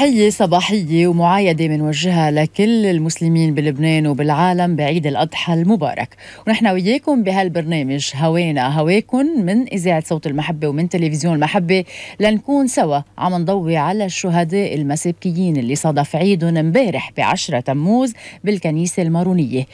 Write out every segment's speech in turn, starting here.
تحية صباحية ومعايدة بنوجهها لكل المسلمين بلبنان وبالعالم بعيد الأضحى المبارك ونحن وياكم بهالبرنامج هوانا هواكم من إذاعة صوت المحبة ومن تلفزيون المحبة لنكون سوا عم نضوي على الشهداء المسابكيين اللي صادف عيدهم امبارح ب 10 تموز بالكنيسة المارونية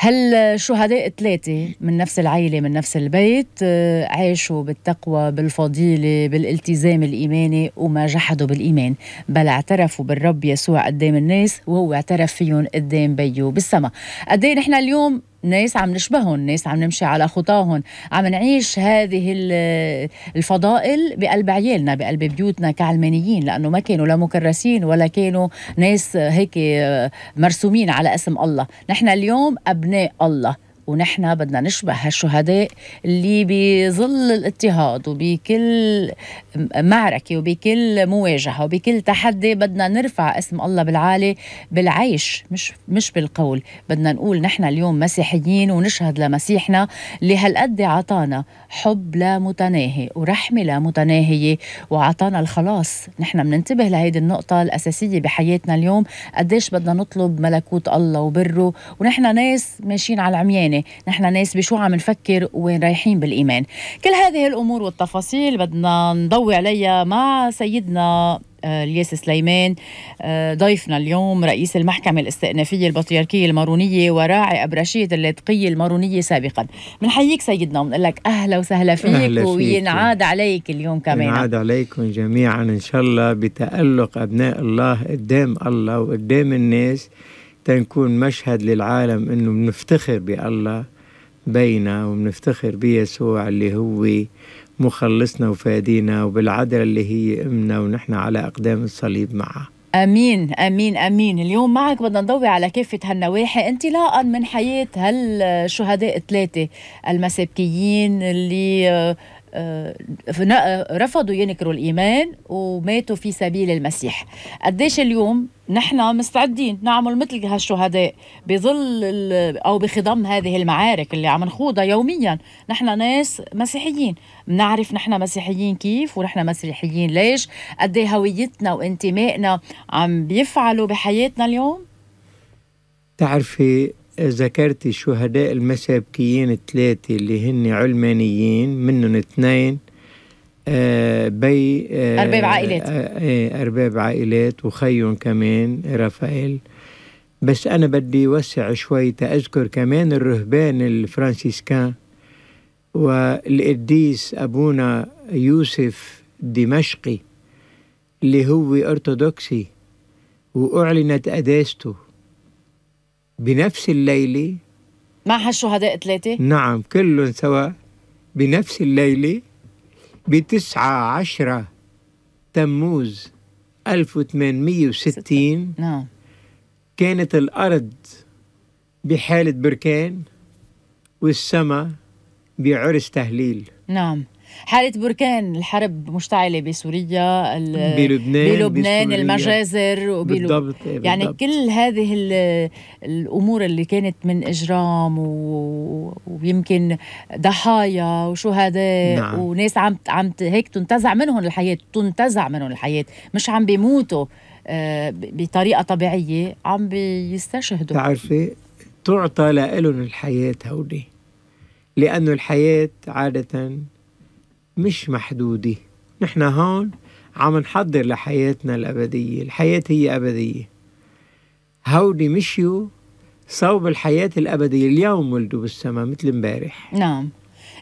هالشهداء ثلاثة من نفس العيلة من نفس البيت آه، عاشوا بالتقوى بالفضيلة بالالتزام الإيماني وما جحدوا بالإيمان بل اعترفوا بالرب يسوع قدام الناس وهو اعترف فيهم قدام بيو بالسما قد إيه نحن اليوم ناس عم نشبههم ناس عم نمشي على خطاهم عم نعيش هذه الفضائل بقلب عيالنا بقلب بيوتنا كعلمانيين لأنه ما كانوا لا مكرسين ولا كانوا ناس هيك آه، مرسومين على اسم الله نحن اليوم أبناء الله ونحن بدنا نشبه هالشهداء اللي بظل الاضطهاد وبكل معركة وبكل مواجهة وبكل تحدي بدنا نرفع اسم الله بالعالي بالعيش مش مش بالقول بدنا نقول نحن اليوم مسيحيين ونشهد لمسيحنا اللي هالقد عطانا حب لا متناهي ورحمة لا متناهية وعطانا الخلاص نحن بننتبه لهيدي النقطة الأساسية بحياتنا اليوم قديش بدنا نطلب ملكوت الله وبره ونحن ناس ماشيين على العميانة الإيماني نحن ناس بشو عم نفكر وين رايحين بالإيمان كل هذه الأمور والتفاصيل بدنا نضوي عليها مع سيدنا آه، الياس سليمان آه، ضيفنا اليوم رئيس المحكمة الاستئنافية البطريركية المارونية وراعي أبرشية اللاذقية المارونية سابقا بنحييك سيدنا وبنقول لك أهلا وسهلا فيك أهلا وينعاد فيك. عليك اليوم كمان ينعاد عليكم جميعا إن شاء الله بتألق أبناء الله قدام الله وقدام الناس تنكون مشهد للعالم انه بنفتخر بالله بينا وبنفتخر بيسوع اللي هو مخلصنا وفادينا وبالعدل اللي هي امنا ونحن على اقدام الصليب معه امين امين امين اليوم معك بدنا نضوي على كافه هالنواحي انطلاقا من حياه هالشهداء الثلاثه المسابكيين اللي آه، آه، رفضوا ينكروا الإيمان وماتوا في سبيل المسيح قديش اليوم نحن مستعدين نعمل مثل هالشهداء بظل او بخضم هذه المعارك اللي عم نخوضها يوميا، نحن ناس مسيحيين، بنعرف نحن مسيحيين كيف ونحن مسيحيين ليش، قد إيه هويتنا وانتمائنا عم بيفعلوا بحياتنا اليوم؟ تعرفي ذكرت الشهداء المسابكيين الثلاثة اللي هن علمانيين منهم اثنين آه بي آه أرباب عائلات آه إيه، أرباب عائلات وخيهم كمان رافائيل بس أنا بدي وسع شوي تأذكر كمان الرهبان الفرنسيسكان والقديس أبونا يوسف دمشقي اللي هو أرثوذكسي وأعلنت قداسته بنفس الليلة مع هالشهداء ثلاثة؟ نعم كلهم سوا بنفس الليلة بتسعة عشرة تموز 1860 نعم كانت الأرض بحالة بركان والسماء بعرس تهليل نعم حالة بركان الحرب مشتعلة بسوريا بلبنان بلبنان المجازر وبلو... يعني بالضبط. كل هذه الأمور اللي كانت من إجرام و... ويمكن ضحايا وشهداء نعم. وناس عم عم هيك تنتزع منهم الحياة تنتزع منهم الحياة مش عم بيموتوا آه، بطريقة طبيعية عم بيستشهدوا بتعرفي تعطى لهم الحياة هودي لأنه الحياة عادة مش محدودة نحن هون عم نحضر لحياتنا الأبدية الحياة هي أبدية هودي مشيوا صوب الحياة الأبدية اليوم ولدوا بالسماء مثل امبارح نعم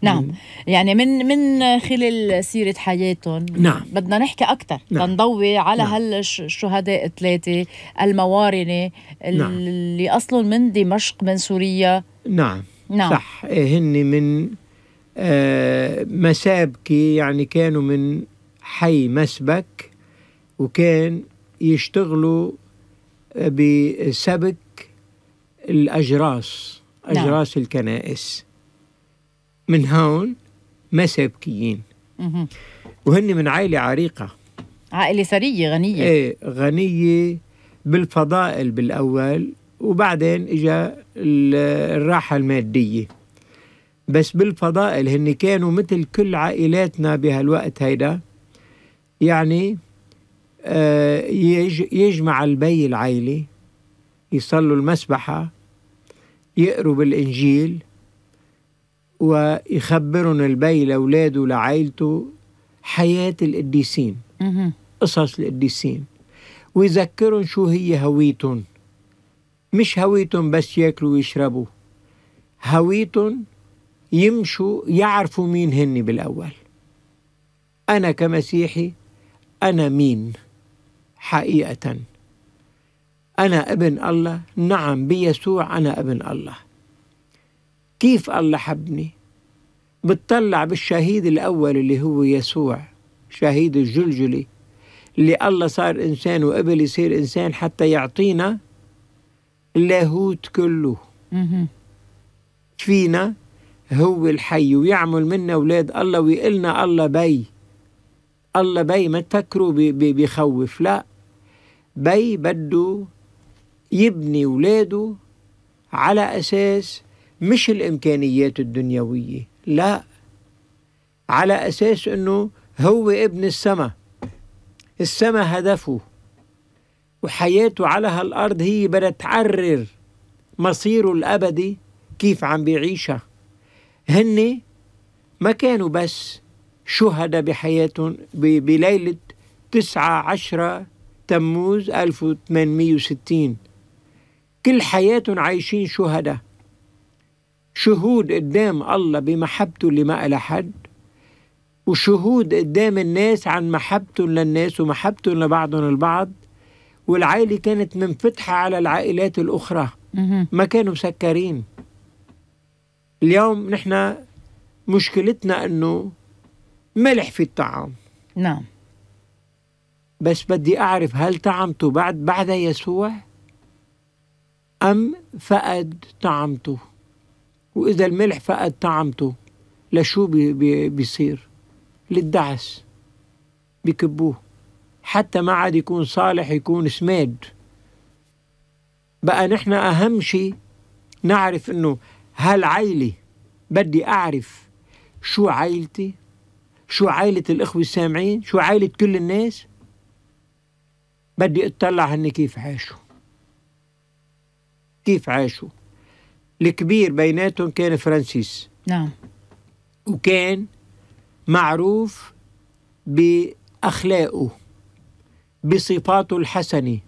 نعم يعني من من خلال سيرة حياتهم نعم بدنا نحكي أكثر نعم. نضوي على نعم. هالشهداء الثلاثة الموارنة نعم. اللي نعم. أصلهم من دمشق من سوريا نعم نعم صح إيه، هن من آه، مسابكي يعني كانوا من حي مسبك وكان يشتغلوا بسبك الأجراس نعم. أجراس نعم. الكنائس من هون مسابكيين وهن من عائلة عريقة عائلة ثرية غنية ايه غنية بالفضائل بالأول وبعدين إجا الراحة المادية بس بالفضائل هن كانوا مثل كل عائلاتنا بهالوقت هيدا يعني آه، يجمع البي العائلة يصلوا المسبحة يقروا بالإنجيل ويخبرن البي لأولاده لعائلته حياة القديسين قصص القديسين ويذكرهم شو هي هويتهم مش هويتهم بس ياكلوا ويشربوا هويتهم يمشوا يعرفوا مين هني بالأول أنا كمسيحي أنا مين حقيقة أنا ابن الله نعم بيسوع أنا ابن الله كيف الله حبني بتطلع بالشهيد الأول اللي هو يسوع شهيد الجلجلي اللي الله صار إنسان وقبل يصير إنسان حتى يعطينا اللاهوت كله فينا هو الحي ويعمل منا أولاد الله ويقلنا الله بي الله بي ما تفكروا بيخوف لا بي بده يبني اولاده على أساس مش الإمكانيات الدنيوية لا على أساس أنه هو ابن السماء السماء هدفه وحياته على هالأرض هي بدها تعرر مصيره الأبدي كيف عم بيعيشها هن ما كانوا بس شهداء بحياتهم بليلة تسعة عشرة تموز 1860 كل حياتهم عايشين شهداء شهود قدام الله بمحبته اللي ما إلى حد وشهود قدام الناس عن محبتهم للناس ومحبتهم لبعضهم البعض والعائلة كانت منفتحة على العائلات الأخرى ما كانوا مسكرين اليوم نحن مشكلتنا انه ملح في الطعام نعم بس بدي اعرف هل طعمته بعد بعد يسوع ام فقد طعمته واذا الملح فقد طعمته لشو بي بي بيصير للدعس بكبوه حتى ما عاد يكون صالح يكون سماد بقى نحن اهم شيء نعرف انه هل عيلة بدي أعرف شو عيلتي شو عيلة الإخوة السامعين شو عيلة كل الناس بدي أطلع هني كيف عاشوا كيف عاشوا الكبير بيناتهم كان فرانسيس نعم وكان معروف بأخلاقه بصفاته الحسنه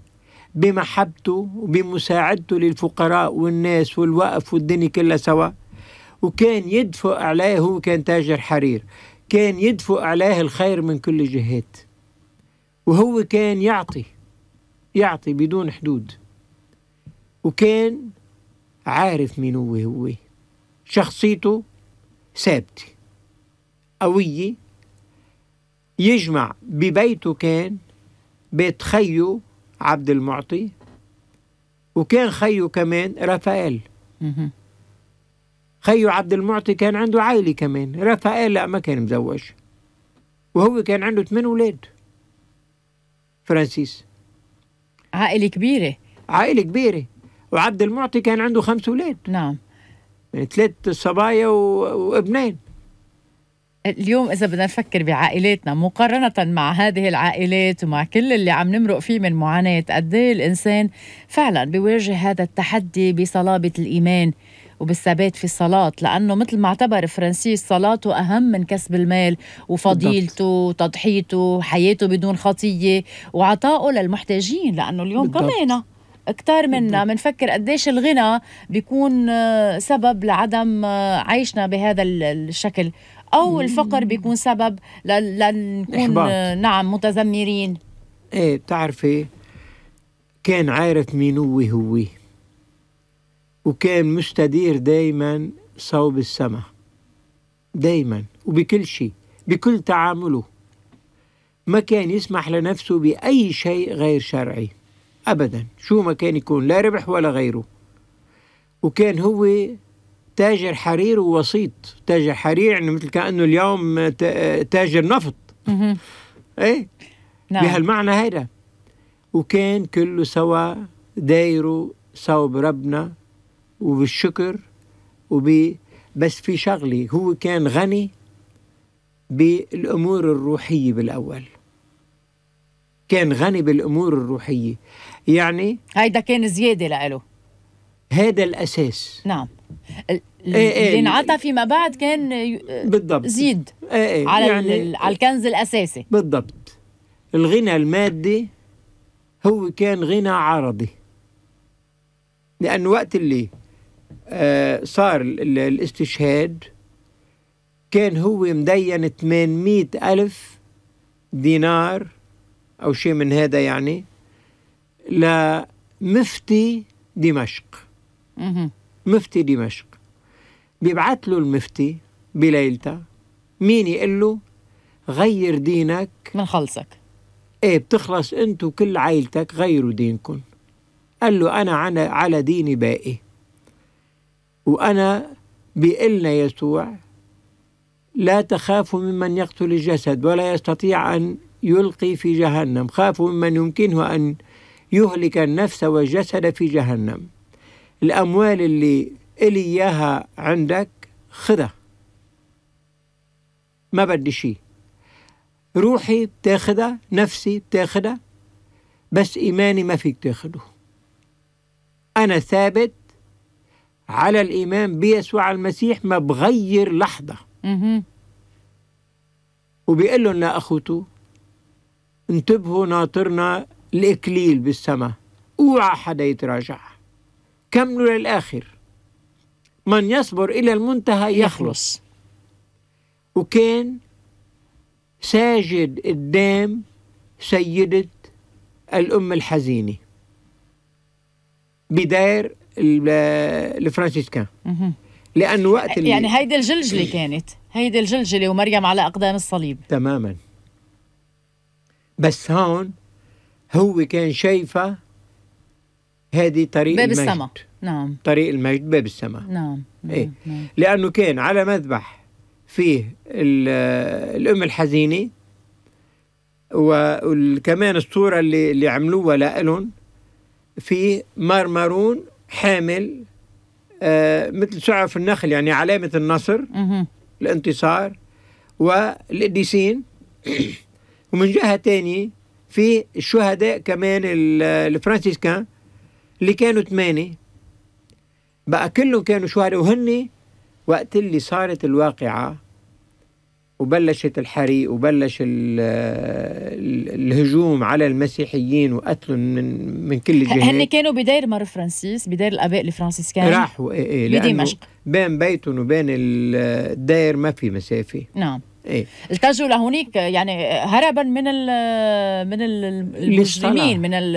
بمحبته وبمساعدته للفقراء والناس والوقف والدنيا كلها سوا وكان يدفق عليه هو كان تاجر حرير كان يدفق عليه الخير من كل الجهات وهو كان يعطي يعطي بدون حدود وكان عارف مين هو هو شخصيته ثابتة قوية يجمع ببيته كان بيت خيه عبد المعطي وكان خيه كمان رافائيل خيو عبد المعطي كان عنده عائلة كمان رافائيل لا ما كان مزوج وهو كان عنده ثمان أولاد فرانسيس عائلة كبيرة عائلة كبيرة وعبد المعطي كان عنده خمس أولاد نعم يعني ثلاث صبايا و... وابنين اليوم إذا بدنا نفكر بعائلاتنا مقارنة مع هذه العائلات ومع كل اللي عم نمرق فيه من معاناة قد إيه الإنسان فعلا بيواجه هذا التحدي بصلابة الإيمان وبالثبات في الصلاة لأنه مثل ما اعتبر فرانسيس صلاته أهم من كسب المال وفضيلته وتضحيته حياته بدون خطية وعطائه للمحتاجين لأنه اليوم كمان كتار منا بنفكر قديش الغنى بيكون سبب لعدم عيشنا بهذا الشكل او الفقر بيكون سبب لنكون نعم متذمرين ايه بتعرفي كان عارف مين هو هو وكان مستدير دايما صوب السماء دايما وبكل شيء بكل تعامله ما كان يسمح لنفسه بأي شيء غير شرعي أبدا شو ما كان يكون لا ربح ولا غيره وكان هو تاجر حرير ووسيط تاجر حرير يعني مثل كأنه اليوم تاجر نفط ايه نعم. بهالمعنى هيدا وكان كله سوا دايره سوا بربنا وبالشكر وب بس في شغلة هو كان غني بالأمور الروحية بالأول كان غني بالأمور الروحية يعني هيدا كان زيادة لإله هذا الأساس نعم إيه، اللي إيه، انعطى فيما بعد كان بالضبط زيد إيه، على يعني على الكنز الاساسي بالضبط الغنى المادي هو كان غنى عرضي لأن وقت اللي آه، صار الاستشهاد كان هو مدين 800 ألف دينار أو شيء من هذا يعني لمفتي دمشق مفتي دمشق بيبعت له المفتي بليلتها مين يقول له غير دينك بنخلصك ايه بتخلص انت وكل عائلتك غيروا دينكم قال له انا على ديني باقي وانا بيقلنا يسوع لا تخافوا ممن يقتل الجسد ولا يستطيع ان يلقي في جهنم خافوا ممن يمكنه ان يهلك النفس والجسد في جهنم الأموال اللي إلي إياها عندك خذها ما بدي شيء روحي بتاخدها نفسي بتاخدها بس إيماني ما فيك تاخده أنا ثابت على الإيمان بيسوع المسيح ما بغير لحظة وبيقول لهم لأخوته انتبهوا ناطرنا الإكليل بالسماء اوعى حدا يتراجع كملوا للآخر من يصبر إلى المنتهى يخلص وكان ساجد قدام سيدة الأم الحزينة بدار الفرانسيسكان لأن وقت اللي يعني هيدي الجلجلة كانت هيدي الجلجلة ومريم على أقدام الصليب تماما بس هون هو كان شايفة هذه طريق باب السماء نعم طريق المجد باب السماء نعم نعم, إيه؟ نعم. لأنه كان على مذبح فيه الأم الحزينة وكمان الصورة اللي, اللي عملوها لألهم في مرمرون حامل آه مثل سعف النخل يعني علامة النصر مه. الانتصار والقديسين ومن جهة تانية في الشهداء كمان الفرنسيسكان اللي كانوا ثمانية بقى كلهم كانوا شهداء وهن وقت اللي صارت الواقعة وبلشت الحريق وبلش الهجوم على المسيحيين وقتلهم من من كل الجهات هن كانوا بدير مار فرانسيس بدير الاباء الفرنسيسكان راحوا إيه إيه بدمشق بين بيتهم وبين الدير ما في مسافه نعم إيه؟ لهونيك يعني هربا من الـ من المسلمين من ال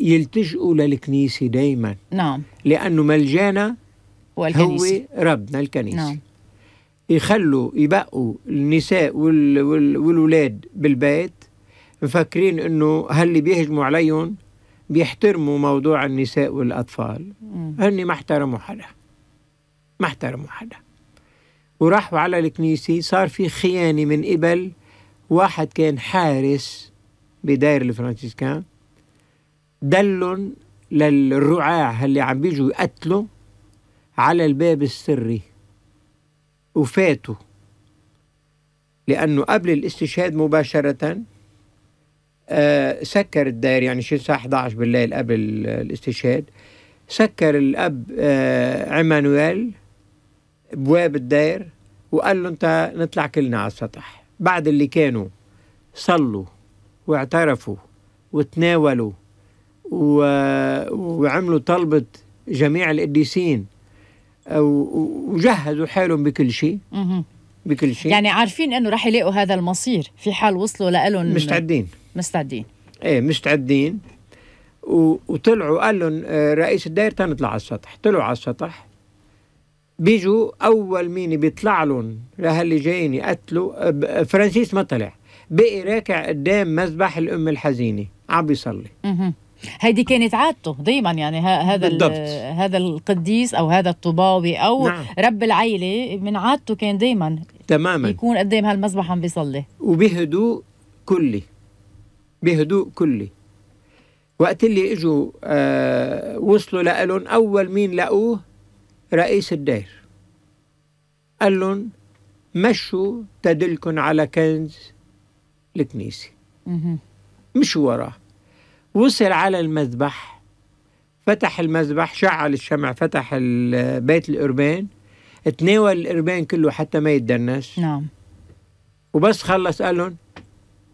يلتجئوا للكنيسه دائما نعم لانه ملجانا هو ربنا الكنيسه نعم يخلوا يبقوا النساء والولاد بالبيت مفكرين انه هاللي بيهجموا عليهم بيحترموا موضوع النساء والاطفال هن ما احترموا حدا ما احترموا حدا وراحوا على الكنيسة صار في خيانة من قبل واحد كان حارس بداير الفرنسيسكان دلهم للرعاع اللي عم بيجوا يقتلوا على الباب السري وفاتوا لأنه قبل الاستشهاد مباشرة آه سكر الدائر يعني شي الساعة 11 بالليل قبل الاستشهاد سكر الأب آه عمانويل ابواب الدير وقال له انت نطلع كلنا على السطح بعد اللي كانوا صلوا واعترفوا وتناولوا و... وعملوا طلبة جميع القديسين آه، وجهزوا حالهم بكل شيء بكل شيء يعني عارفين انه رح يلاقوا هذا المصير في حال وصلوا لالهم مستعدين مستعدين ايه مستعدين و... وطلعوا قال لهم آه، رئيس الدائرة نطلع على السطح طلعوا على السطح بيجوا اول مين بيطلع لهم لهاللي جايين يقتلوا فرانسيس ما طلع بقي راكع قدام مذبح الام الحزينه عم بيصلي هيدي كانت عادته دائما يعني هذا هذا القديس او هذا الطباوي او نعم. رب العيله من عادته كان دائما تماما يكون قدام هالمذبح عم بيصلي وبهدوء كلي بهدوء كلي وقت اللي اجوا آه وصلوا لقلن اول مين لقوه رئيس الدير قال لهم مشوا تدلكن على كنز الكنيسة مشوا وراه وصل على المذبح فتح المذبح شعل الشمع فتح بيت الإربان تناول الإربان كله حتى ما يتدنس نعم وبس خلص قال لهم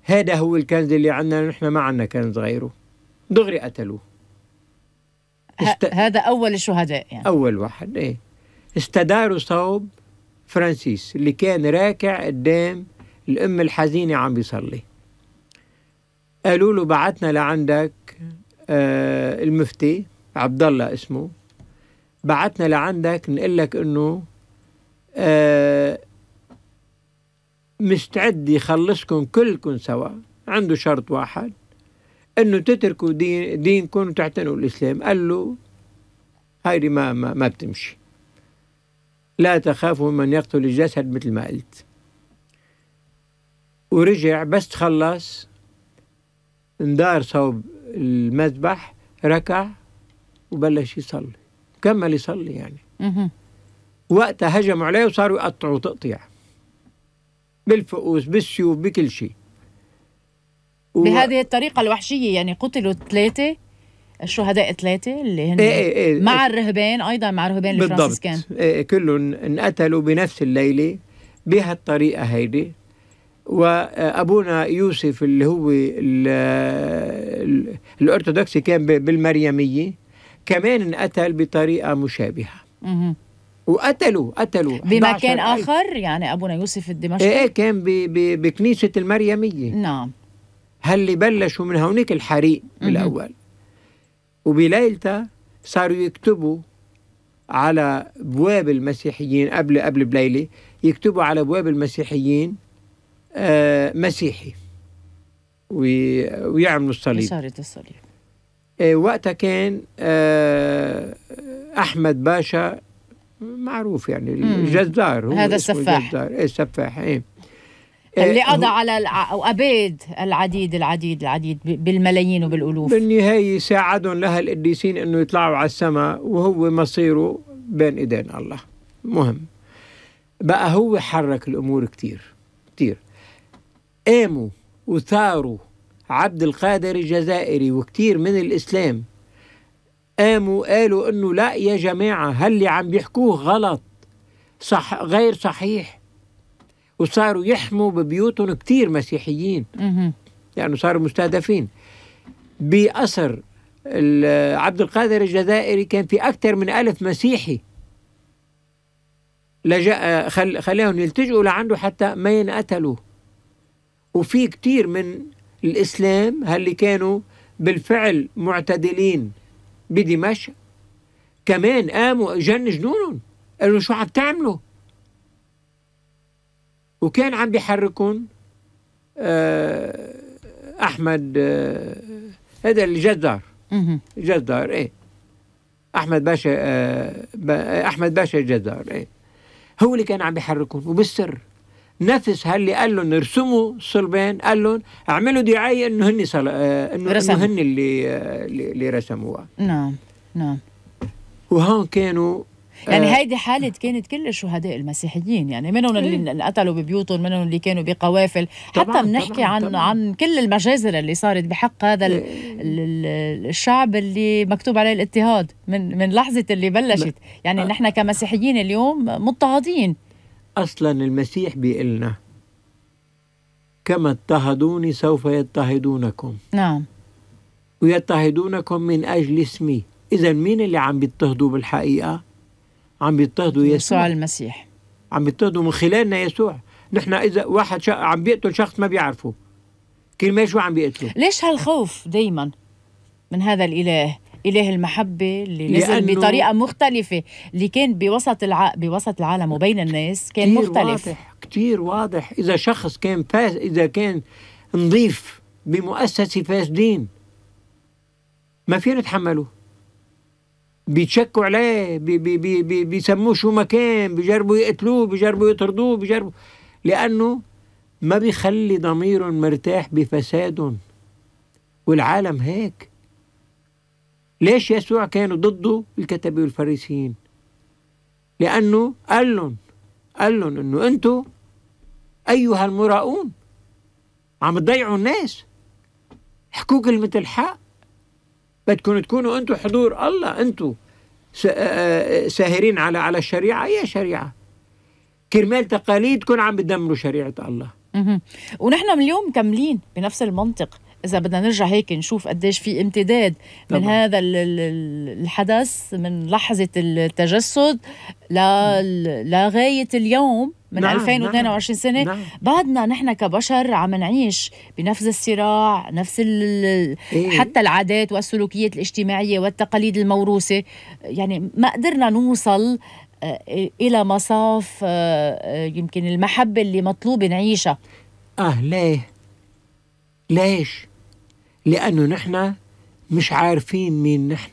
هذا هو الكنز اللي عندنا نحن ما عندنا كنز غيره دغري قتلوه است... هذا أول الشهداء يعني أول واحد إيه استداروا صوب فرانسيس اللي كان راكع قدام الأم الحزينة عم بيصلي قالوا له بعتنا لعندك آه المفتي عبد الله اسمه بعتنا لعندك نقول لك انه آه مستعد يخلصكم كلكم سوا عنده شرط واحد انه تتركوا دين دينكم وتعتنوا الاسلام قال له هيدي ما, ما ما بتمشي لا تخافوا من يقتل الجسد مثل ما قلت ورجع بس تخلص اندار صوب المذبح ركع وبلش يصلي كمل يصلي يعني وقتها هجموا عليه وصاروا يقطعوا تقطيع بالفؤوس بالسيوف بكل شيء و... بهذه الطريقة الوحشية يعني قتلوا ثلاثة الشهداء ثلاثة اللي هن إيه إيه إيه, إيه. مع الرهبان أيضا مع الرهبان الفرنسيسكان بالضبط إيه،, إيه كلهم انقتلوا بنفس الليلة بهالطريقة هيدي وأبونا يوسف اللي هو الأرثوذكسي كان بالمريمية كمان انقتل بطريقة مشابهة وقتلوا قتلوا بمكان آخر يعني أبونا يوسف الدمشقي إيه،, إيه كان بكنيسة المريمية نعم هل بلشوا من هونيك الحريق بالأول وبليلتها صاروا يكتبوا على بواب المسيحيين قبل قبل بليلة يكتبوا على بواب المسيحيين آه مسيحي ويعملوا الصليب إشارة الصليب آه، وقتها كان آه أحمد باشا معروف يعني الجزار هو هذا السفاح إيه، السفاح إيه إيه، اللي قضى على وأبيد العديد العديد العديد بالملايين وبالألوف بالنهاية ساعدهم لها القديسين أنه يطلعوا على السماء وهو مصيره بين إيدين الله مهم بقى هو حرك الأمور كتير كتير قاموا وثاروا عبد القادر الجزائري وكتير من الإسلام قاموا قالوا أنه لا يا جماعة هاللي عم بيحكوه غلط صح غير صحيح وصاروا يحموا ببيوتهم كثير مسيحيين لأنه يعني صاروا مستهدفين بأسر عبد القادر الجزائري كان في أكثر من ألف مسيحي لجأ خل خلاهم يلتجئوا لعنده حتى ما ينقتلوا وفي كثير من الإسلام اللي كانوا بالفعل معتدلين بدمشق كمان قاموا جن جنونهم قالوا شو عم تعملوا وكان عم بيحركهم آه، احمد آه، هذا الجزار جزار ايه احمد باشا آه، احمد باشا الجزار ايه هو اللي كان عم بيحركهم وبالسر نفس هاللي قال لهم ارسموا الصلبين قال لهم اعملوا دعايه انه هن صل... انه رسم. إنه هن اللي اللي رسموها نعم نعم وهون كانوا يعني آه. هيدي حالة كانت كل الشهداء المسيحيين يعني منهم اللي إيه. انقتلوا ببيوتهم منهم اللي كانوا بقوافل طبعاً حتى بنحكي عن طبعاً. عن كل المجازر اللي صارت بحق هذا إيه؟ الشعب اللي مكتوب عليه الاضطهاد من من لحظة اللي بلشت يعني آه. نحن كمسيحيين اليوم مضطهدين أصلا المسيح بيقلنا كما اضطهدوني سوف يضطهدونكم نعم ويضطهدونكم من أجل اسمي إذا مين اللي عم بيضطهدوا بالحقيقة؟ عم يضطهدوا يسوع يسوع المسيح عم يضطهدوا من خلالنا يسوع نحن اذا واحد شا... عم بيقتل شخص ما بيعرفه كل ما شو عم بيقتله ليش هالخوف دايما من هذا الاله إله المحبة اللي نزل بطريقة مختلفة اللي كان بوسط الع... بوسط العالم وبين الناس كان كتير مختلف واضح كتير واضح إذا شخص كان فاس إذا كان نظيف بمؤسسة فاسدين ما فينا نتحمله بيتشكوا عليه بي بي بي بي بيسموه شو ما كان بيجربوا يقتلوه بيجربوا يطردوه بيجربوا لأنه ما بيخلي ضمير مرتاح بفساد والعالم هيك ليش يسوع كانوا ضده الكتبة والفريسيين لأنه قال لهم قال لهم أنه أنتوا أيها المراؤون عم تضيعوا الناس احكوا كلمة الحق بدكم تكونوا انتم حضور الله انتم آه، آه، ساهرين على على الشريعه اي شريعه كرمال تقاليدكم عم بتدمروا شريعه الله ونحن من اليوم مكملين بنفس المنطق اذا بدنا نرجع هيك نشوف قديش في امتداد من طبعا. هذا الحدث من لحظه التجسد لغايه اليوم من نعم 2022 نعم سنه نعم بعدنا نحن كبشر عم نعيش بنفس الصراع نفس ال... إيه؟ حتى العادات والسلوكيات الاجتماعيه والتقاليد الموروثه يعني ما قدرنا نوصل آه، الى مصاف آه، آه، يمكن المحبه اللي مطلوب نعيشها اه ليه ليش لانه نحن مش عارفين مين نحن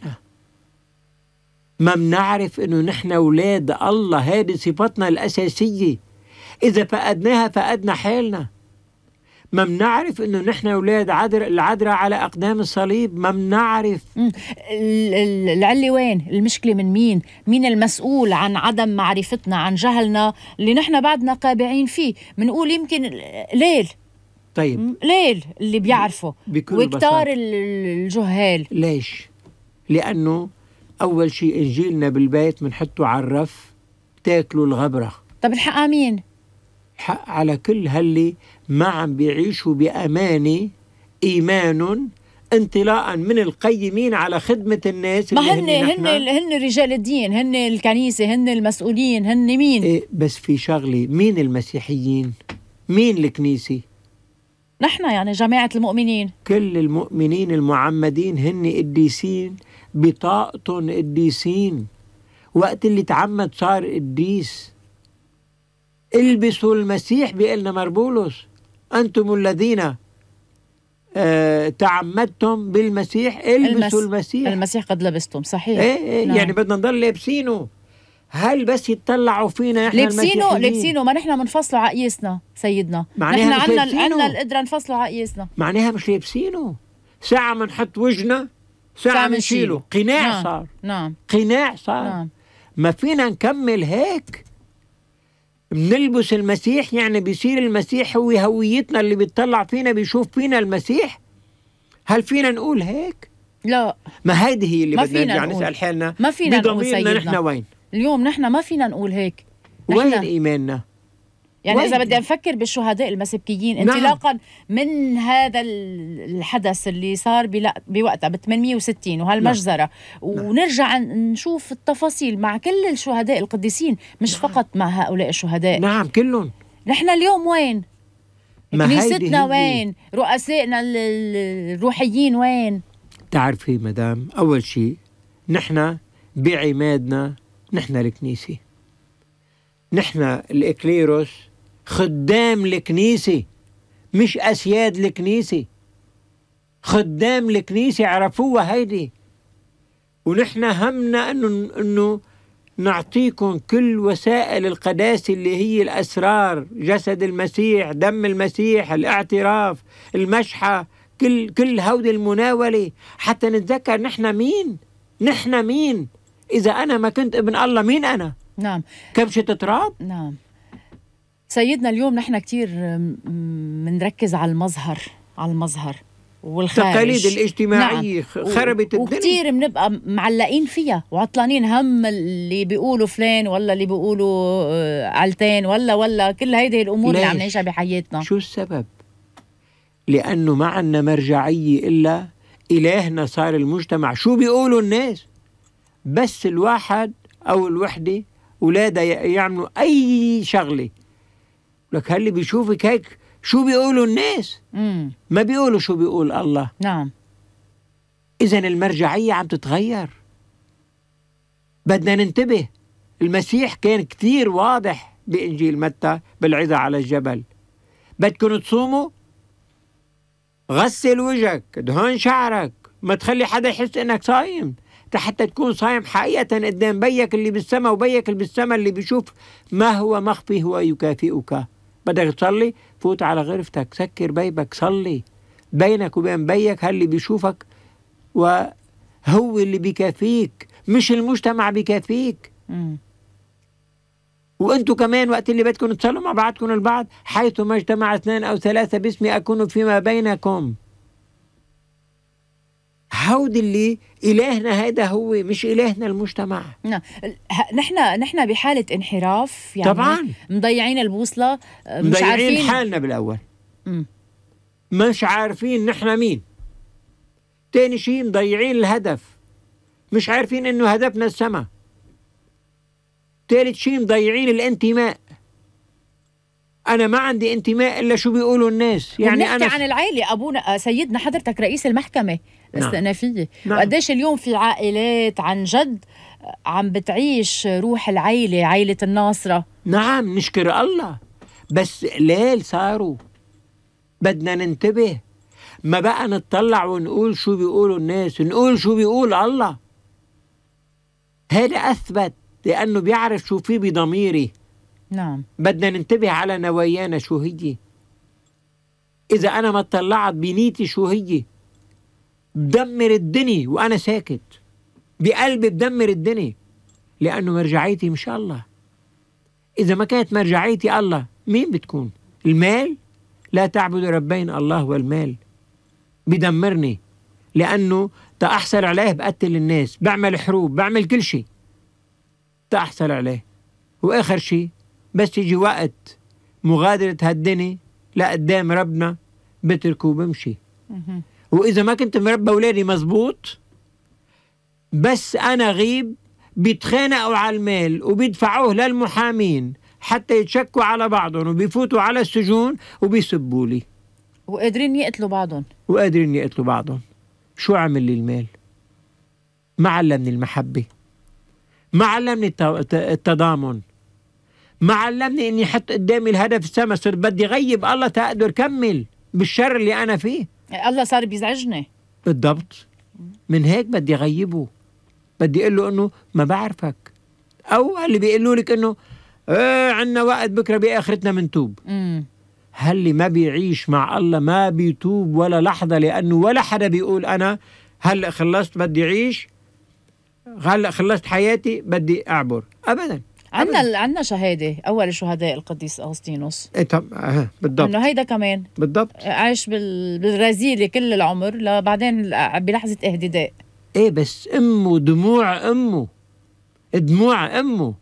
ما بنعرف انه نحن اولاد الله هذه صفاتنا الاساسيه إذا فقدناها فقدنا حالنا ما بنعرف انه نحن اولاد عدر العذراء على اقدام الصليب ما بنعرف العلة وين المشكله من مين مين المسؤول عن عدم معرفتنا عن جهلنا اللي نحن بعدنا قابعين فيه بنقول يمكن ليل طيب ليل اللي بيعرفه وكتار الجهال ليش لانه اول شيء انجيلنا بالبيت بنحطه على الرف تاكلوا الغبره طب الحق مين حق على كل هاللي ما عم بيعيشوا بأمانة إيمان انطلاقا من القيمين على خدمة الناس ما هن هن هن, هن رجال الدين هن الكنيسة هن المسؤولين هن مين إيه بس في شغلة مين المسيحيين مين الكنيسة نحن يعني جماعة المؤمنين كل المؤمنين المعمدين هن قديسين بطاقتهم قديسين وقت اللي تعمد صار قديس البسوا المسيح بيقول مربولوس أنتم الذين آه تعمدتم بالمسيح البسوا المس... المسيح المسيح قد لبستم صحيح ايه, إيه نعم. يعني بدنا نضل لابسينه هل بس يتطلعوا فينا احنا لابسينه لابسينه ما نحن بنفصله على قياسنا سيدنا معناها نحن عندنا عندنا القدره نفصله على قياسنا معناها مش لابسينه ساعه بنحط وجنا ساعه, ساعة بنشيله قناع نعم. صار نعم قناع صار نعم. ما فينا نكمل هيك بنلبس المسيح يعني بيصير المسيح هو هويتنا اللي بتطلع فينا بيشوف فينا المسيح هل فينا نقول هيك لا ما هيدي هي اللي ما بدنا نرجع نسال حالنا ما فينا نقول سيدنا نحن وين اليوم نحن ما فينا نقول هيك وين ايماننا يعني وايد. اذا بدي افكر بالشهداء المسبكيين نعم. انطلاقا نعم. من هذا الحدث اللي صار بوقتها ب 860 وهالمجزره نعم. نعم. ونرجع نشوف التفاصيل مع كل الشهداء القديسين مش نعم. فقط مع هؤلاء الشهداء نعم كلهم نحن اليوم وين؟ كنيستنا وين؟ رؤسائنا الروحيين وين؟ تعرفي مدام اول شيء نحن بعمادنا نحن الكنيسه نحن الاكليروس خدام الكنيسة مش أسياد الكنيسة خدام الكنيسة عرفوها هيدي ونحن همنا أنه, إنه نعطيكم كل وسائل القداسة اللي هي الأسرار جسد المسيح دم المسيح الاعتراف المشحة كل كل هودي المناولة حتى نتذكر نحن مين نحن مين إذا أنا ما كنت ابن الله مين أنا نعم كبشة تراب نعم سيدنا اليوم نحن كثير بنركز على المظهر على المظهر والخارج التقاليد الاجتماعية نعم. خربت الدنيا وكثير بنبقى معلقين فيها وعطلانين هم اللي بيقولوا فلان ولا اللي بيقولوا آه، علتين ولا ولا كل هيدي الأمور ليش. اللي عم نعيشها بحياتنا شو السبب؟ لأنه ما عندنا مرجعية إلا إلهنا صار المجتمع شو بيقولوا الناس بس الواحد أو الوحدة أولادها يعملوا أي شغلة لك هل اللي بيشوفك هيك شو بيقولوا الناس مم. ما بيقولوا شو بيقول الله نعم إذا المرجعية عم تتغير بدنا ننتبه المسيح كان كتير واضح بإنجيل متى بالعظة على الجبل بدكم تصوموا غسل وجهك دهون شعرك ما تخلي حدا يحس انك صايم حتى تكون صايم حقيقة قدام بيك اللي بالسماء وبيك اللي بالسماء اللي بيشوف ما هو مخفي هو يكافئك بدك تصلي فوت على غرفتك سكر بيبك صلي بينك وبين بيك هاللي بيشوفك وهو اللي بكافيك مش المجتمع بيكافيك وانتو كمان وقت اللي بدكم تصلوا مع بعضكم البعض حيث ما اجتمع اثنان او ثلاثه باسمي اكون فيما بينكم هود اللي إلهنا هذا هو مش إلهنا المجتمع نعم. نحن نحن بحالة انحراف يعني طبعا مضيعين البوصلة مش مضيعين عارفين حالنا بالأول م. مش عارفين نحن مين تاني شيء مضيعين الهدف مش عارفين إنه هدفنا السما ثالث شيء مضيعين الانتماء انا ما عندي انتماء الا شو بيقولوا الناس يعني انا عن العائله ابونا سيدنا حضرتك رئيس المحكمه الاستئنافيه نعم. نعم. وقديش اليوم في عائلات عن جد عم بتعيش روح العيله عيله الناصره نعم نشكر الله بس ليل صاروا بدنا ننتبه ما بقى نتطلع ونقول شو بيقولوا الناس نقول شو بيقول الله هذا أثبت لأنه بيعرف شو في بضميري نعم بدنا ننتبه على نوايانا شو هي إذا أنا ما اطلعت بنيتي شو هي بدمر الدنيا وأنا ساكت بقلبي بدمر الدنيا لأنه مرجعيتي مش الله إذا ما كانت مرجعيتي الله مين بتكون؟ المال؟ لا تعبد ربين الله والمال بدمرني لأنه تأحصل عليه بقتل الناس بعمل حروب بعمل كل شيء تأحصل عليه وآخر شيء بس يجي وقت مغادرة هالدنيا لقدام ربنا بتركه وبمشي وإذا ما كنت مربى أولادي مزبوط بس أنا غيب بيتخانقوا على المال وبيدفعوه للمحامين حتى يتشكوا على بعضهم وبيفوتوا على السجون وبيسبوا لي وقادرين يقتلوا بعضهم وقادرين يقتلوا بعضهم شو عمل لي المال ما علمني المحبة ما علمني التضامن ما علمني اني احط قدامي الهدف السما صرت بدي غيب الله تقدر كمل بالشر اللي انا فيه الله صار بيزعجني بالضبط من هيك بدي غيبه بدي اقول له انه ما بعرفك او اللي بيقولوا لك انه ايه عندنا وقت بكره باخرتنا منتوب هل اللي ما بيعيش مع الله ما بيتوب ولا لحظه لانه ولا حدا بيقول انا هلا خلصت بدي اعيش هلا خلصت حياتي بدي اعبر ابدا عندنا عندنا شهاده اول شهداء القديس اغسطينوس ايه طب اه بالضبط انه هيدا كمان بالضبط عاش بال... كل العمر لبعدين بلحظه اهتداء ايه بس امه دموع امه دموع امه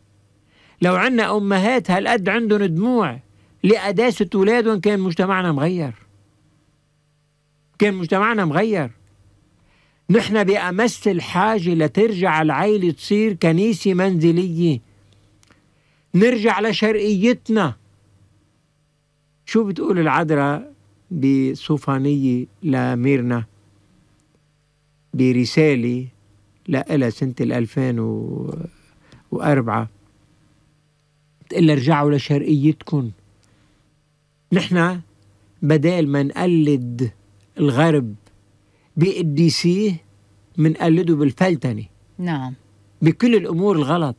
لو عنا امهات هالقد عندهم دموع لقداسه اولادهم كان مجتمعنا مغير كان مجتمعنا مغير نحن بأمس الحاجة لترجع العيلة تصير كنيسة منزلية نرجع لشرقيتنا شو بتقول العذراء بصوفانية لميرنا برسالة لها سنة 2004 بتقول ارجعوا لشرقيتكم نحن بدال ما نقلد الغرب بقديسيه منقلده بالفلتنة نعم بكل الأمور الغلط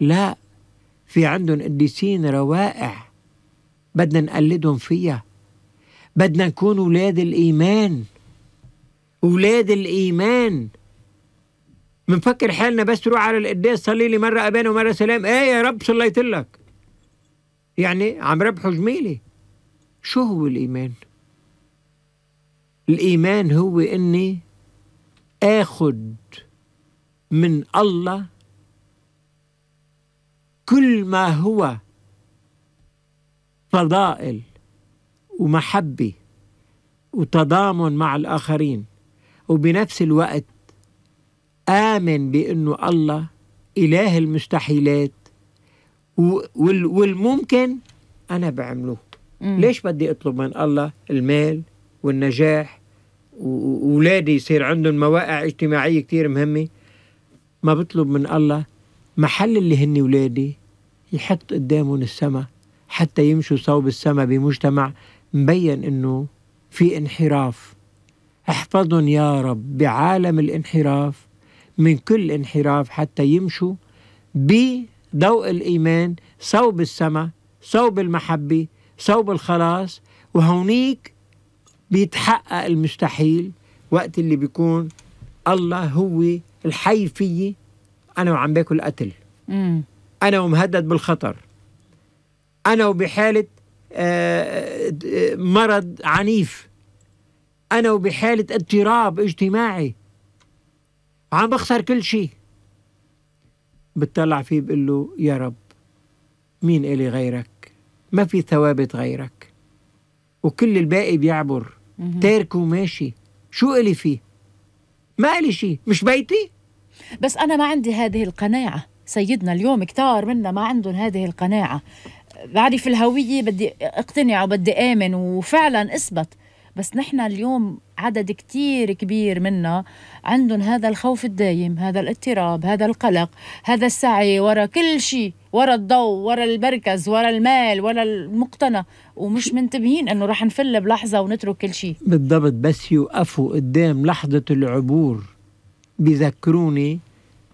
لا في عندهم قديسين روائع بدنا نقلدهم فيها بدنا نكون ولاد الإيمان ولاد الإيمان منفكر حالنا بس روح على القداس صلي لي مرة أبان ومرة سلام إيه يا رب صليت لك يعني عم ربحوا جميله شو هو الإيمان؟ الإيمان هو إني آخد من الله كل ما هو فضائل ومحبه وتضامن مع الآخرين وبنفس الوقت آمن بأنه الله إله المستحيلات والممكن أنا مم. ليش بدي أطلب من الله المال والنجاح وولادي يصير عندهم مواقع اجتماعية كتير مهمة ما بطلب من الله محل اللي هن ولادي يحط قدامهم السما حتى يمشوا صوب السما بمجتمع مبين انه في انحراف احفظهم يا رب بعالم الانحراف من كل انحراف حتى يمشوا بضوء الايمان صوب السما صوب المحبه صوب الخلاص وهونيك بيتحقق المستحيل وقت اللي بيكون الله هو الحي فيي انا وعم باكل قتل مم. أنا ومهدد بالخطر أنا وبحالة آه، آه، مرض عنيف أنا وبحالة اضطراب اجتماعي عم بخسر كل شيء بتطلع فيه بقول له يا رب مين إلي غيرك ما في ثوابت غيرك وكل الباقي بيعبر تاركه وماشي شو إلي فيه ما إلي شيء مش بيتي بس أنا ما عندي هذه القناعة سيدنا اليوم كتار منا ما عندهم هذه القناعة بعرف الهوية بدي اقتنع وبدي آمن وفعلا اثبت بس نحن اليوم عدد كتير كبير منا عندهم هذا الخوف الدايم هذا الاضطراب هذا القلق هذا السعي ورا كل شيء ورا الضوء ورا المركز ورا المال ورا المقتنى ومش منتبهين انه رح نفل بلحظه ونترك كل شيء بالضبط بس يوقفوا قدام لحظه العبور بذكروني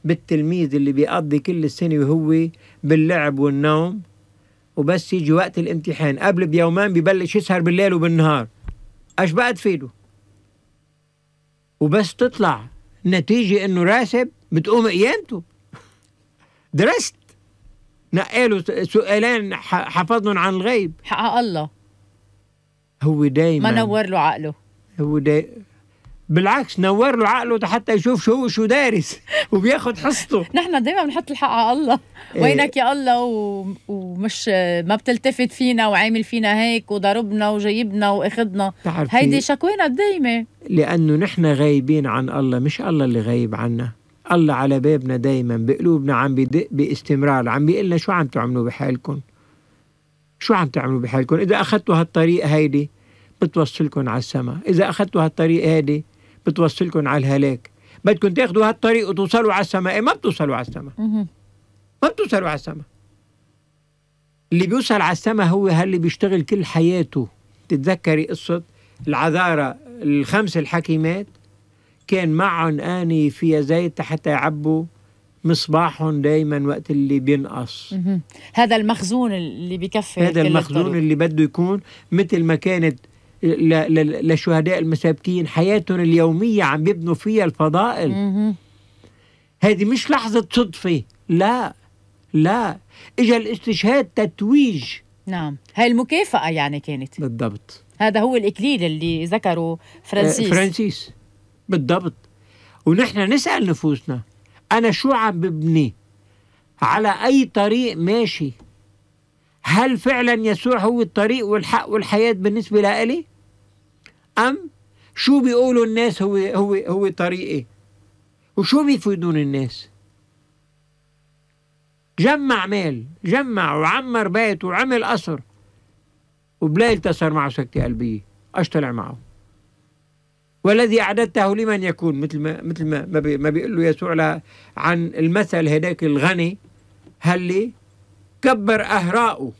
بالتلميذ اللي بيقضي كل السنة وهو باللعب والنوم وبس يجي وقت الامتحان قبل بيومين ببلش يسهر بالليل وبالنهار اش بقى تفيده وبس تطلع نتيجة انه راسب بتقوم قيامته درست نقاله سؤالين حفظهم عن الغيب حق الله هو دايما ما نور له عقله هو دايما بالعكس نور له عقله حتى يشوف شو شو دارس وبياخد حصته نحن دائما بنحط الحق على الله إيه. وينك يا الله و... ومش ما بتلتفت فينا وعامل فينا هيك وضربنا وجايبنا واخذنا هيدي شكوينا الدايمه لانه نحن غايبين عن الله مش الله اللي غايب عنا الله على بابنا دايما بقلوبنا عم بدق باستمرار عم لنا شو عم تعملوا بحالكم شو عم تعملوا بحالكم اذا اخذتوا هالطريق هيدي بتوصلكم على السماء إذا أخذتوا هالطريق هذه بتوصلكم على الهلاك بدكم تاخذوا هالطريق وتوصلوا على السماء إيه، ما بتوصلوا على السماء ما بتوصلوا على السماء اللي بيوصل على السماء هو اللي بيشتغل كل حياته تتذكري قصة العذارة الخمس الحكيمات كان معهم آني فيها زيت حتى يعبوا مصباحهم دايما وقت اللي بينقص هذا المخزون اللي بكفي هذا المخزون اللي بده يكون مثل ما كانت لشهداء المسابكين حياتهم اليومية عم يبنوا فيها الفضائل هذه مش لحظة صدفة لا لا اجى الاستشهاد تتويج نعم هاي المكافأة يعني كانت بالضبط هذا هو الإكليل اللي ذكره فرانسيس آه، فرانسيس بالضبط ونحن نسأل نفوسنا أنا شو عم ببني على أي طريق ماشي هل فعلا يسوع هو الطريق والحق والحياة بالنسبة لإلي؟ أم شو بيقولوا الناس هو هو هو طريقي؟ إيه؟ وشو بيفيدون الناس؟ جمع مال جمع وعمر بيت وعمل قصر وبليل تصر معه سكتة قلبية أشتلع معه والذي أعددته لمن يكون مثل ما مثل ما ما بيقول له يسوع عن المثل هداك الغني هل لي كبر أهراءه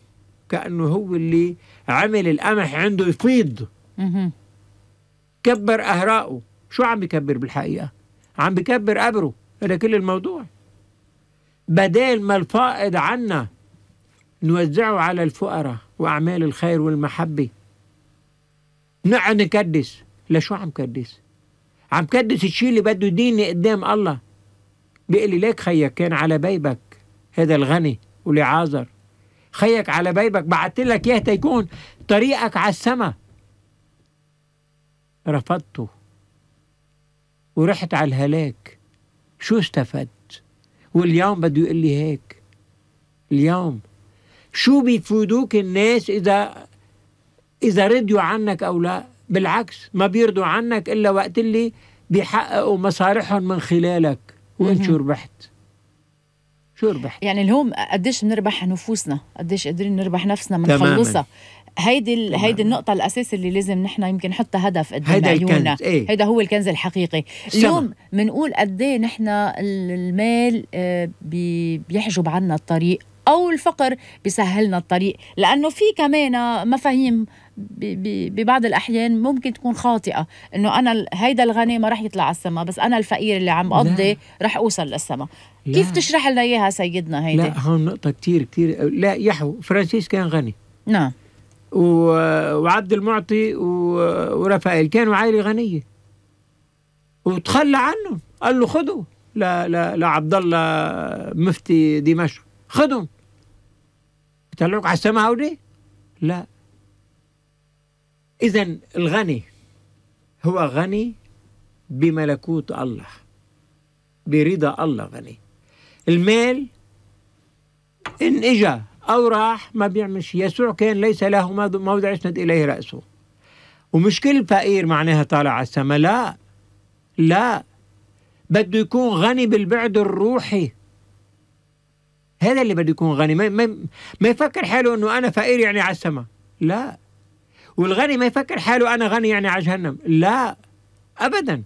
كأنه هو اللي عمل القمح عنده يفيض كبر أهراءه شو عم بكبر بالحقيقة عم بكبر قبره هذا كل الموضوع بدال ما الفائض عنا نوزعه على الفقراء وأعمال الخير والمحبة نقعد نكدس لشو عم كدس عم كدس الشيء اللي بده ديني قدام الله بيقول لي ليك خيك كان على بيبك هذا الغني ولعازر خيك على بيبك بعت لك اياه تيكون طريقك على السما رفضته ورحت على الهلاك شو استفدت واليوم بده يقول لي هيك اليوم شو بيفيدوك الناس اذا اذا رضيوا عنك او لا بالعكس ما بيرضوا عنك الا وقت اللي بيحققوا مصالحهم من خلالك وانت شو ربحت شو ربح؟ يعني اليوم قديش بنربح نفوسنا قديش قادرين نربح نفسنا بنخلصها هيدي ال... هيدي النقطة الأساسية اللي لازم نحن يمكن نحطها هدف قدام عيوننا ايه؟ هيدا هو الكنز الحقيقي اليوم بنقول قد ايه نحن المال آه، بيحجب عنا الطريق أو الفقر بيسهلنا الطريق لأنه في كمان مفاهيم ببعض الاحيان ممكن تكون خاطئه انه انا هيدا الغني ما راح يطلع على السما بس انا الفقير اللي عم أقضي نعم. راح اوصل للسما لا. كيف تشرح لنا اياها سيدنا هيدي؟ لا هون نقطة كثير كثير لا يحو فرانسيس كان غني نعم و... وعبد المعطي ورفائيل كانوا عائلة غنية وتخلى عنهم قال له خذوا ل... ل... لعبد الله مفتي دمشق خذهم طلعوك على السماء هودي لا إذا الغني هو غني بملكوت الله برضا الله غني المال إن إجا أو راح ما بيعمل شيء يسوع كان ليس له موضع يسند إليه رأسه ومش كل فقير معناها طالع على السماء لا لا بده يكون غني بالبعد الروحي هذا اللي بده يكون غني ما, ما, ما يفكر حاله انه انا فقير يعني على السماء لا والغني ما يفكر حاله انا غني يعني على جهنم لا ابدا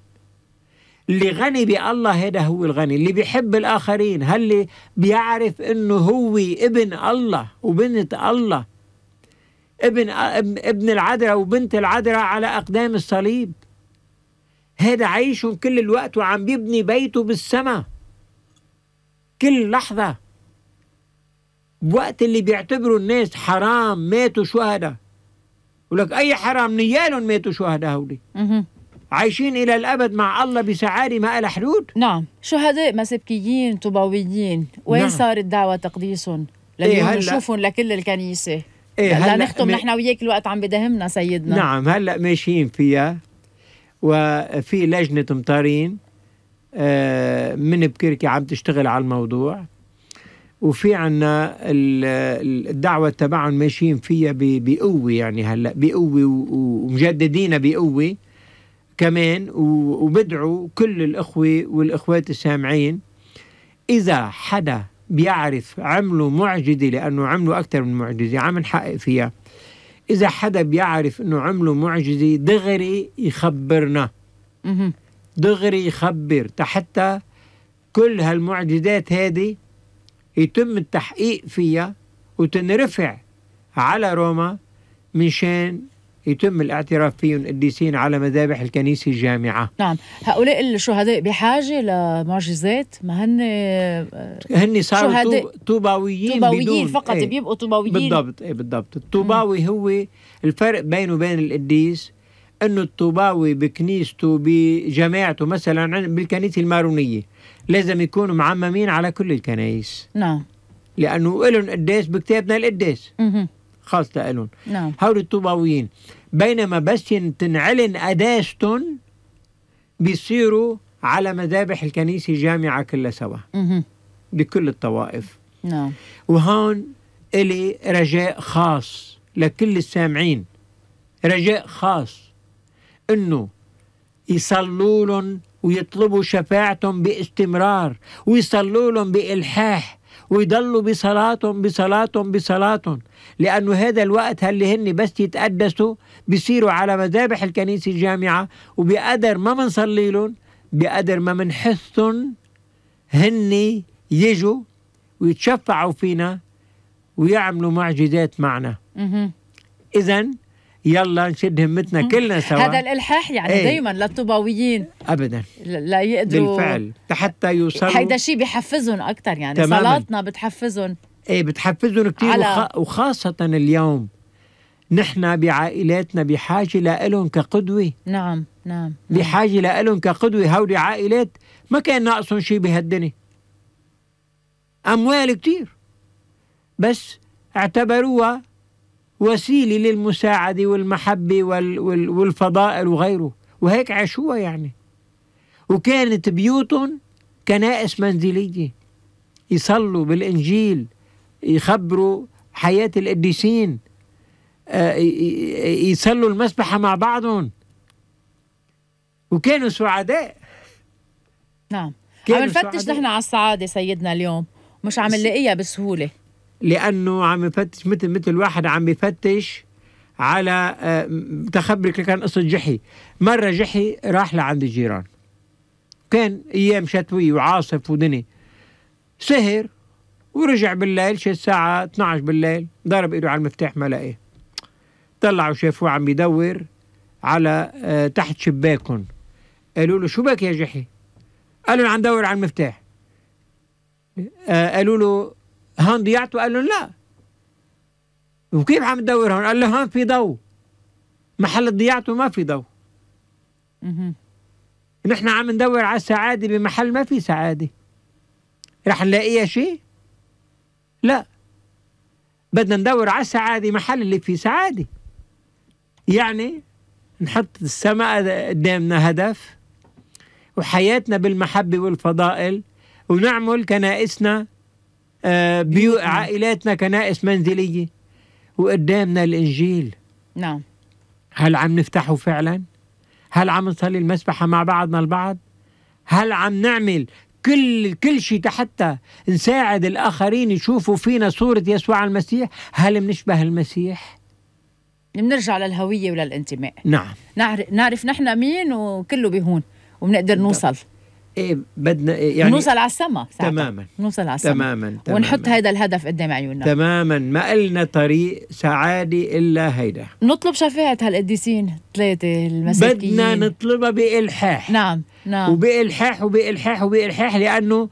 اللي غني بالله هذا هو الغني اللي بيحب الآخرين هاللي بيعرف أنه هو ابن الله وبنت الله ابن ابن العذراء وبنت العذراء على أقدام الصليب هذا عيشهم كل الوقت وعم بيبني بيته بالسماء كل لحظة وقت اللي بيعتبروا الناس حرام ماتوا شهداء ولك أي حرام نيالهم ماتوا شهداء هولي عايشين إلى الأبد مع الله بسعادة ما لها حدود نعم شهداء مسبكيين طباويين وين نعم. صارت دعوة تقديسهم لليوم إيه نشوفهم لكل الكنيسة إيه هلا نختم م... نحن وياك الوقت عم بدهمنا سيدنا نعم هلا ماشيين فيها وفي لجنة مطارين آه، من بكركي عم تشتغل على الموضوع وفي عنا الدعوة تبعهم ماشيين فيها بقوة يعني هلا بقوة ومجددينها بقوة كمان وبدعو كل الأخوة والأخوات السامعين إذا حدا بيعرف عملوا معجزة لأنه عملوا أكثر من معجزة عم نحقق فيها إذا حدا بيعرف أنه عملوا معجزة دغري يخبرنا دغري يخبر حتى كل هالمعجزات هذه يتم التحقيق فيها وتنرفع على روما من شان يتم الاعتراف فيهم قديسين على مذابح الكنيسة الجامعة نعم هؤلاء الشهداء بحاجة لمعجزات ما هن آه، هن صاروا طوباويين طوباويين فقط ايه بيبقوا طوباويين بالضبط ايه بالضبط الطوباوي هو الفرق بينه وبين القديس انه الطوباوي بكنيسته بجماعته مثلا بالكنيسه المارونيه لازم يكونوا معممين على كل الكنائس نعم لانه لهم قداس بكتابنا القداس خاص لهم نعم هول الطوباويين بينما بس تنعلن قداستهم بيصيروا على مذابح الكنيسة جامعة كلها سوا بكل الطوائف نعم وهون إلي رجاء خاص لكل السامعين رجاء خاص انه يصلوا لهم ويطلبوا شفاعتهم باستمرار ويصلوا لهم بالحاح ويضلوا بصلاتهم بصلاتهم بصلاتهم لأنه هذا الوقت اللي هن بس يتقدسوا بيصيروا على مذابح الكنيسة الجامعة وبقدر ما منصلي لهم بقدر ما منحثهم هن يجوا ويتشفعوا فينا ويعملوا معجزات معنا إذا يلا نشد همتنا كلنا سوا هذا الالحاح يعني ايه؟ دائما للطوباويين ابدا لا يقدروا بالفعل حتى يوصلوا هيدا الشيء بحفزهم اكثر يعني تماماً. صلاتنا بتحفزهم ايه بتحفزهم كثير على... وخاصه اليوم نحن بعائلاتنا بحاجه لهم كقدوه نعم نعم, نعم. بحاجه لهم كقدوه هودي عائلات ما كان ناقصهم شيء بهالدنيا اموال كثير بس اعتبروها وسيلة للمساعدة والمحبة والفضائل وغيره وهيك عاشوها يعني وكانت بيوتهم كنائس منزلية يصلوا بالإنجيل يخبروا حياة القديسين آه، يصلوا المسبحة مع بعضهم وكانوا سعداء نعم عم نفتش نحن على السعادة سيدنا اليوم مش عم نلاقيها بسهولة لانه عم يفتش مثل مثل واحد عم يفتش على آه، تخبرك كان قصه جحي مره جحي راح لعند الجيران كان ايام شتويه وعاصف ودني سهر ورجع بالليل شي الساعة 12 بالليل ضرب ايده على المفتاح ما لقيه طلعوا شافوه عم يدور على آه، تحت شباكهم قالوا له شو بك يا جحي؟ قالوا عم دور على المفتاح آه، قالوا له هون ضيعت قال لهم لا وكيف عم تدور هون قال له هون في ضوء محل ضيعته ما في ضوء نحن عم ندور على السعادة بمحل ما في سعادة رح نلاقيها شيء لا بدنا ندور على السعادة محل اللي فيه سعادة يعني نحط السماء قدامنا هدف وحياتنا بالمحبة والفضائل ونعمل كنائسنا آه، بيو عائلاتنا كنائس منزلية وقدامنا الإنجيل نعم هل عم نفتحه فعلا؟ هل عم نصلي المسبحة مع بعضنا البعض؟ هل عم نعمل كل كل شيء حتى نساعد الآخرين يشوفوا فينا صورة يسوع المسيح؟ هل بنشبه المسيح؟ بنرجع للهوية وللانتماء نعم نعرف, نعرف نحن مين وكله بيهون وبنقدر نعم. نوصل ايه بدنا إيه يعني نوصل على السما تماما نوصل على السما تماما, ونحط هذا الهدف قدام عيوننا تماما ما لنا طريق سعادة إلا هيدا نطلب شفاعة هالقديسين ثلاثة المساكين بدنا نطلبها بإلحاح نعم نعم وبإلحاح وبإلحاح وبإلحاح لأنه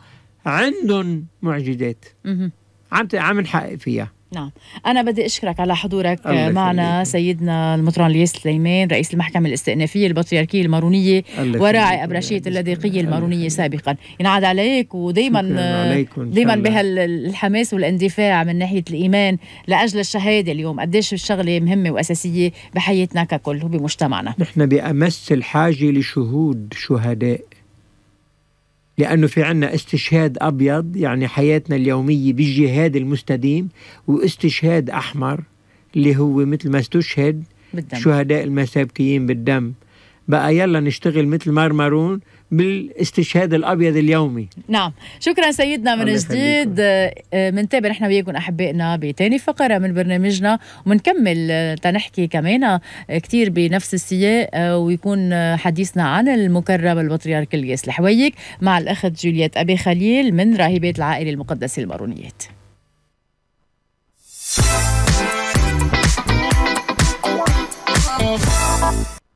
عندهم معجزات عم عم نحقق فيها نعم أنا بدي أشكرك على حضورك آه، معنا سيدنا المطران الياس سليمان رئيس المحكمة الاستئنافية البطريركية المارونية وراعي أبرشية اللاذقية المارونية سابقا ينعاد عليك ودائما دائما بهالحماس والاندفاع من ناحية الإيمان لأجل الشهادة اليوم قديش الشغلة مهمة وأساسية بحياتنا ككل وبمجتمعنا نحن بأمس الحاجة لشهود شهداء لأنه في عنا استشهاد أبيض يعني حياتنا اليومية بالجهاد المستديم واستشهاد أحمر اللي هو مثل ما استشهد بالدم. شهداء المسابكيين بالدم بقى يلا نشتغل مثل مرمرون بالاستشهاد الابيض اليومي نعم شكرا سيدنا من جديد آه، آه، منتابع نحن وياكم احبائنا بثاني فقره من برنامجنا وبنكمل آه، تنحكي كمان كثير بنفس السياق ويكون حديثنا عن المكرم البطريرك الياس الحويك مع الاخت جولييت ابي خليل من راهبات العائله المقدسه المارونيات